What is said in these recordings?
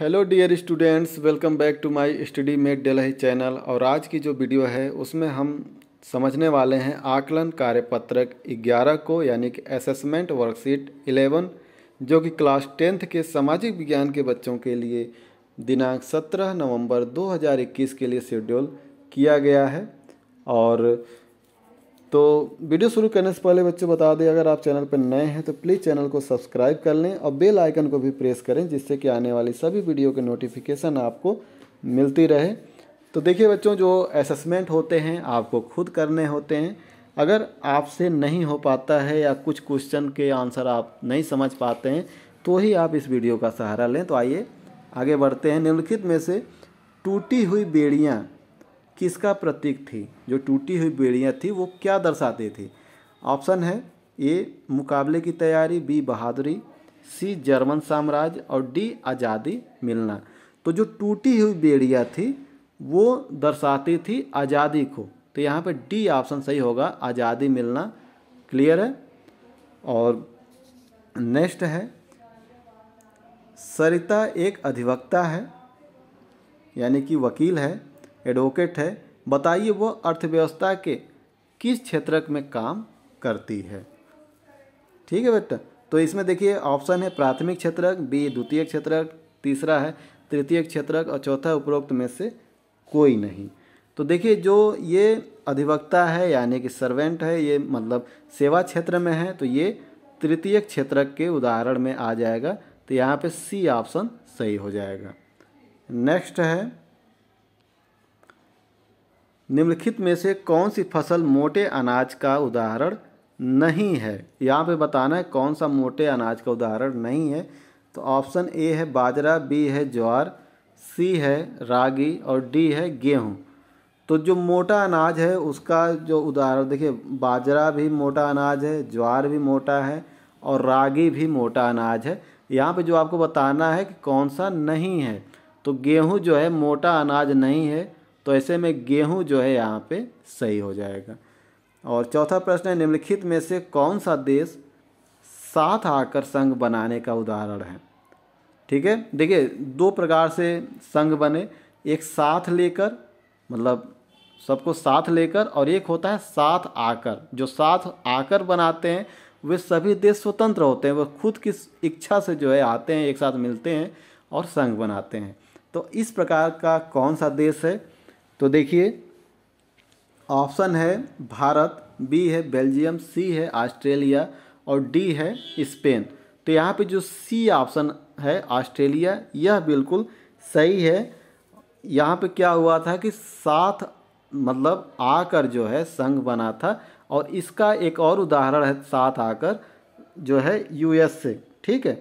hello dear students welcome back to my study mate Delhi channel और आज की जो वीडियो है उसमें हम समझने वाले हैं आकलन कार्यपत्रक 11 को यानी कि असेसमेंट वर्कशीट 11 जो कि क्लास टेंथ के सामाजिक विज्ञान के बच्चों के लिए दिनांक 17 नवंबर 2021 के लिए शेड्यूल किया गया है और तो वीडियो शुरू करने से पहले बच्चों बता दें अगर आप चैनल पर नए हैं तो प्लीज़ चैनल को सब्सक्राइब कर लें और बेल आइकन को भी प्रेस करें जिससे कि आने वाली सभी वीडियो के नोटिफिकेशन आपको मिलती रहे तो देखिए बच्चों जो असेसमेंट होते हैं आपको खुद करने होते हैं अगर आपसे नहीं हो पाता है या कुछ क्वेश्चन के आंसर आप नहीं समझ पाते हैं तो ही आप इस वीडियो का सहारा लें तो आइए आगे बढ़ते हैं निम्नलिखित में से टूटी हुई बेड़ियाँ किसका प्रतीक थी जो टूटी हुई बेड़ियाँ थी वो क्या दर्शाती थी ऑप्शन है ए मुकाबले की तैयारी बी बहादुरी सी जर्मन साम्राज्य और डी आज़ादी मिलना तो जो टूटी हुई बेड़िया थी वो दर्शाती थी आज़ादी को तो यहाँ पे डी ऑप्शन सही होगा आज़ादी मिलना क्लियर है और नेक्स्ट है सरिता एक अधिवक्ता है यानी कि वकील है एडवोकेट है बताइए वो अर्थव्यवस्था के किस क्षेत्र में काम करती है ठीक है बेटा तो इसमें देखिए ऑप्शन है प्राथमिक क्षेत्र बी द्वितीय क्षेत्र तीसरा है तृतीय क्षेत्र और चौथा उपरोक्त में से कोई नहीं तो देखिए जो ये अधिवक्ता है यानी कि सर्वेंट है ये मतलब सेवा क्षेत्र में है तो ये तृतीय क्षेत्र के उदाहरण में आ जाएगा तो यहाँ पे सी ऑप्शन सही हो जाएगा नेक्स्ट है निम्नलिखित में से कौन सी फसल मोटे अनाज का उदाहरण नहीं है यहाँ पे बताना है कौन सा मोटे अनाज का उदाहरण नहीं है तो ऑप्शन ए है बाजरा बी है ज्वार सी है रागी और डी है गेहूँ तो जो मोटा अनाज है उसका जो उदाहरण देखिए बाजरा भी मोटा अनाज है ज्वार भी मोटा है और रागी भी मोटा अनाज है यहाँ पे जो आपको बताना है कि कौन सा नहीं है तो गेहूँ जो है मोटा अनाज नहीं है तो ऐसे में गेहूँ जो है यहाँ पे सही हो जाएगा और चौथा प्रश्न है निम्नलिखित में से कौन सा देश साथ आकर संघ बनाने का उदाहरण है ठीक है देखिए दो प्रकार से संघ बने एक साथ लेकर मतलब सबको साथ लेकर और एक होता है साथ आकर जो साथ आकर बनाते हैं वे सभी देश स्वतंत्र होते हैं वह खुद की इच्छा से जो है आते हैं एक साथ मिलते हैं और संघ बनाते हैं तो इस प्रकार का कौन सा देश है तो देखिए ऑप्शन है भारत बी है बेल्जियम सी है ऑस्ट्रेलिया और डी है स्पेन तो यहाँ पे जो सी ऑप्शन है ऑस्ट्रेलिया यह बिल्कुल सही है यहाँ पे क्या हुआ था कि साथ मतलब आकर जो है संघ बना था और इसका एक और उदाहरण है साथ आकर जो है यूएस से ठीक है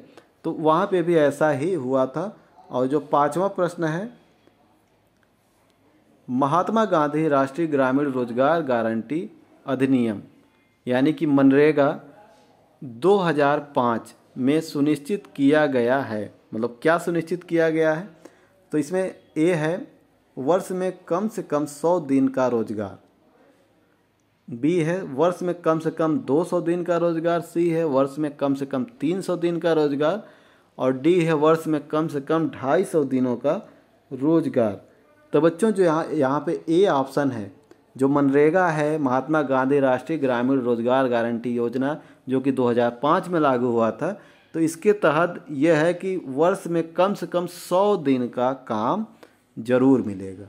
तो वहाँ पे भी ऐसा ही हुआ था और जो पांचवा प्रश्न है महात्मा गांधी राष्ट्रीय ग्रामीण रोजगार गारंटी अधिनियम यानी कि मनरेगा 2005 में सुनिश्चित किया गया है मतलब क्या सुनिश्चित किया गया है तो इसमें ए है वर्ष में कम से कम 100 दिन का रोजगार बी है वर्ष में कम से कम 200 दिन का रोजगार सी है वर्ष में कम से कम 300 दिन का रोजगार और डी है वर्ष में कम से कम 250 दिनों का रोजगार तो बच्चों जो यहाँ यहाँ पे ए ऑप्शन है जो मनरेगा है महात्मा गांधी राष्ट्रीय ग्रामीण रोजगार गारंटी योजना जो कि 2005 में लागू हुआ था तो इसके तहत यह है कि वर्ष में कम से कम सौ दिन का काम जरूर मिलेगा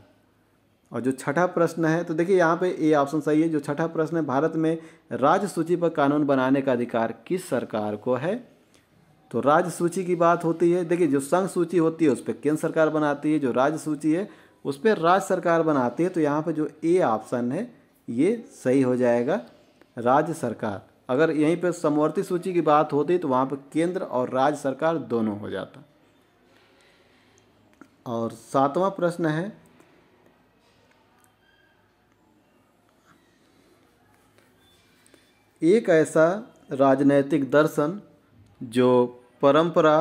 और जो छठा प्रश्न है तो देखिए यहाँ पे ए ऑप्शन सही है जो छठा प्रश्न है भारत में राज्य सूची पर कानून बनाने का अधिकार किस सरकार को है तो राज्य सूची की बात होती है देखिए जो संघ सूची होती है उस पर केंद्र सरकार बनाती है जो राज्य सूची है उस पर राज्य सरकार बनाती है तो यहाँ पर जो ए ऑप्शन है ये सही हो जाएगा राज्य सरकार अगर यहीं पर समवर्ती सूची की बात होती तो वहाँ पर केंद्र और राज्य सरकार दोनों हो जाता और सातवां प्रश्न है एक ऐसा राजनैतिक दर्शन जो परंपरा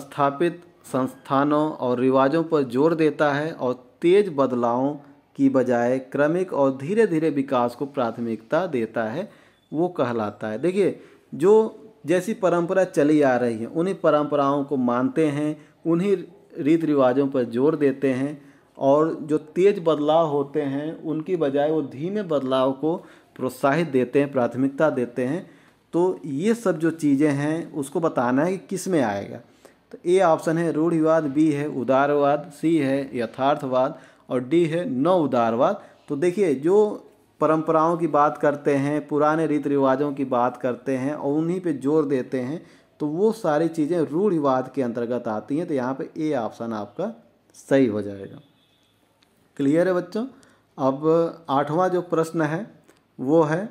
स्थापित संस्थानों और रिवाजों पर जोर देता है और तेज बदलावों की बजाय क्रमिक और धीरे धीरे विकास को प्राथमिकता देता है वो कहलाता है देखिए जो जैसी परंपरा चली आ रही है उन्हीं परंपराओं को मानते हैं उन्हीं रीत रिवाजों पर जोर देते हैं और जो तेज बदलाव होते हैं उनकी बजाय वो धीमे बदलाव को प्रोत्साहित देते हैं प्राथमिकता देते हैं तो ये सब जो चीज़ें हैं उसको बताना है कि किस में आएगा तो ए ऑप्शन है रूढ़िवाद बी है उदारवाद सी है यथार्थवाद और डी है न उदारवाद तो देखिए जो परंपराओं की बात करते हैं पुराने रीति रिवाजों की बात करते हैं और उन्हीं पे जोर देते हैं तो वो सारी चीज़ें रूढ़िवाद के अंतर्गत आती हैं तो यहाँ पे ए ऑप्शन आपका सही हो जाएगा क्लियर है बच्चों अब आठवां जो प्रश्न है वो है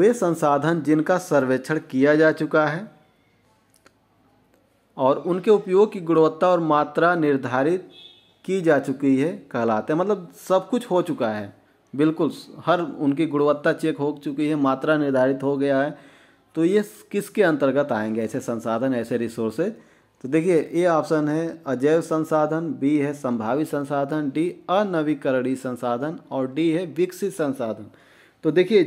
वे संसाधन जिनका सर्वेक्षण किया जा चुका है और उनके उपयोग की गुणवत्ता और मात्रा निर्धारित की जा चुकी है कहलाते हैं मतलब सब कुछ हो चुका है बिल्कुल हर उनकी गुणवत्ता चेक हो चुकी है मात्रा निर्धारित हो गया है तो ये किसके अंतर्गत आएंगे ऐसे संसाधन ऐसे रिसोर्सेज तो देखिए ए ऑप्शन है अजैव संसाधन बी है संभावित संसाधन डी अनवीकरणीय संसाधन और डी है विकसित संसाधन तो देखिए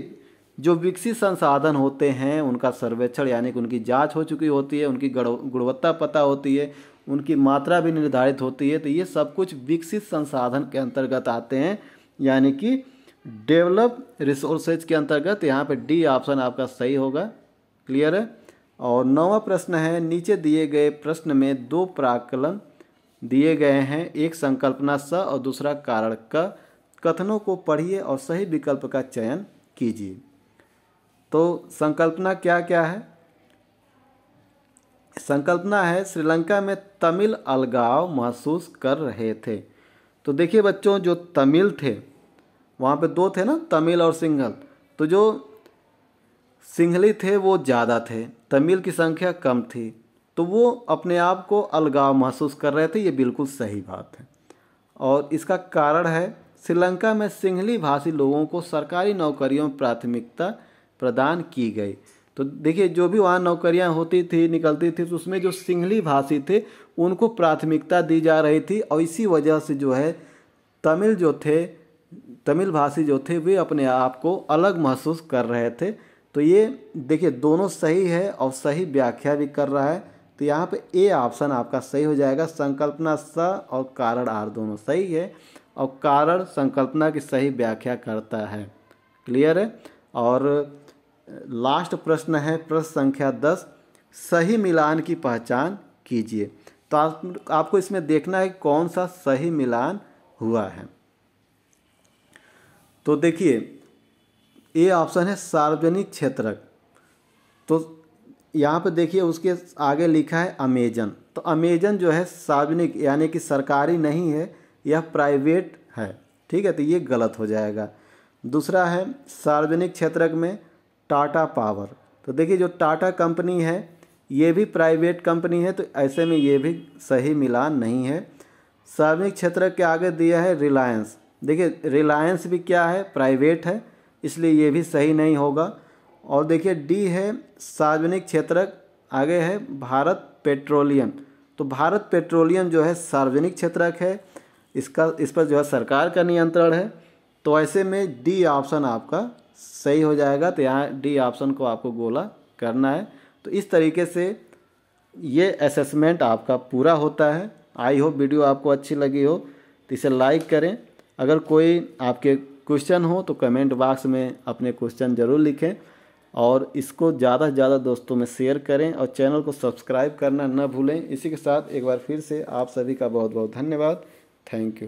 जो विकसित संसाधन होते हैं उनका सर्वेक्षण यानी कि उनकी जांच हो चुकी होती है उनकी गुणवत्ता पता होती है उनकी मात्रा भी निर्धारित होती है तो ये सब कुछ विकसित संसाधन के अंतर्गत आते हैं यानी कि डेवलप रिसोर्सेज के अंतर्गत यहाँ पे डी ऑप्शन आपका सही होगा क्लियर है और नौवा प्रश्न है नीचे दिए गए प्रश्न में दो प्राकलन दिए गए हैं एक संकल्पना स और दूसरा कारण क कथनों को पढ़िए और सही विकल्प का चयन कीजिए तो संकल्पना क्या क्या है संकल्पना है श्रीलंका में तमिल अलगाव महसूस कर रहे थे तो देखिए बच्चों जो तमिल थे वहाँ पे दो थे ना तमिल और सिंगल तो जो सिंगली थे वो ज़्यादा थे तमिल की संख्या कम थी तो वो अपने आप को अलगाव महसूस कर रहे थे ये बिल्कुल सही बात है और इसका कारण है श्रीलंका में सिंगली भाषी लोगों को सरकारी नौकरियों में प्राथमिकता प्रदान की गई तो देखिए जो भी वहाँ नौकरियाँ होती थी निकलती थी तो उसमें जो सिंगली भाषी थे उनको प्राथमिकता दी जा रही थी और इसी वजह से जो है तमिल जो थे तमिल भाषी जो थे वे अपने आप को अलग महसूस कर रहे थे तो ये देखिए दोनों सही है और सही व्याख्या भी कर रहा है तो यहाँ पे ए ऑप्शन आपका सही हो जाएगा संकल्पना स और कारण आर दोनों सही है और कारण संकल्पना की सही व्याख्या करता है क्लियर है और लास्ट प्रश्न है प्रश्न संख्या दस सही मिलान की पहचान कीजिए तो आप, आपको इसमें देखना है कौन सा सही मिलान हुआ है तो देखिए ये ऑप्शन है सार्वजनिक क्षेत्रक तो यहाँ पर देखिए उसके आगे लिखा है अमेजन तो अमेजन जो है सार्वजनिक यानी कि सरकारी नहीं है यह प्राइवेट है ठीक है तो ये गलत हो जाएगा दूसरा है सार्वजनिक क्षेत्र में टाटा पावर तो देखिए जो टाटा कंपनी है ये भी प्राइवेट कंपनी है तो ऐसे में ये भी सही मिलान नहीं है सार्वजनिक क्षेत्र के आगे दिया है रिलायंस देखिए रिलायंस भी क्या है प्राइवेट है इसलिए ये भी सही नहीं होगा और देखिए डी है सार्वजनिक क्षेत्र आगे है भारत पेट्रोलियम तो भारत पेट्रोलियम जो है सार्वजनिक क्षेत्र है इसका इस पर जो है सरकार का नियंत्रण है तो ऐसे में डी ऑप्शन आपका सही हो जाएगा तो यहाँ डी ऑप्शन को आपको गोला करना है तो इस तरीके से ये असेसमेंट आपका पूरा होता है आई होप वीडियो आपको अच्छी लगी हो तो इसे लाइक करें अगर कोई आपके क्वेश्चन हो तो कमेंट बॉक्स में अपने क्वेश्चन ज़रूर लिखें और इसको ज़्यादा से ज़्यादा दोस्तों में शेयर करें और चैनल को सब्सक्राइब करना न भूलें इसी के साथ एक बार फिर से आप सभी का बहुत बहुत धन्यवाद थैंक यू